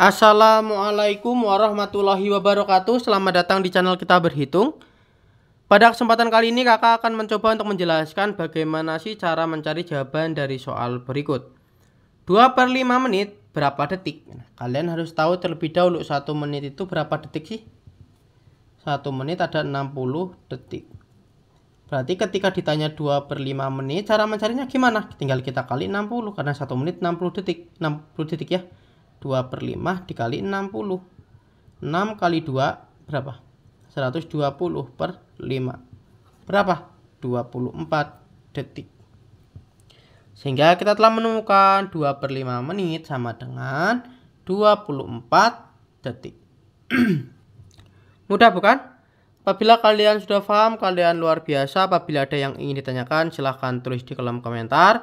Assalamualaikum warahmatullahi wabarakatuh Selamat datang di channel kita berhitung Pada kesempatan kali ini kakak akan mencoba untuk menjelaskan bagaimana sih cara mencari jawaban dari soal berikut 2 per 5 menit berapa detik nah, Kalian harus tahu terlebih dahulu 1 menit itu berapa detik sih 1 menit ada 60 detik Berarti ketika ditanya 2 per 5 menit cara mencarinya gimana? Tinggal kita kali 60 karena 1 menit 60 detik 60 detik ya 2 per 5 dikali 60. 6 kali 2 berapa? 120 per 5. Berapa? 24 detik. Sehingga kita telah menemukan 2 per 5 menit sama dengan 24 detik. Mudah bukan? Apabila kalian sudah paham, kalian luar biasa. Apabila ada yang ingin ditanyakan, silahkan tulis di kolom komentar.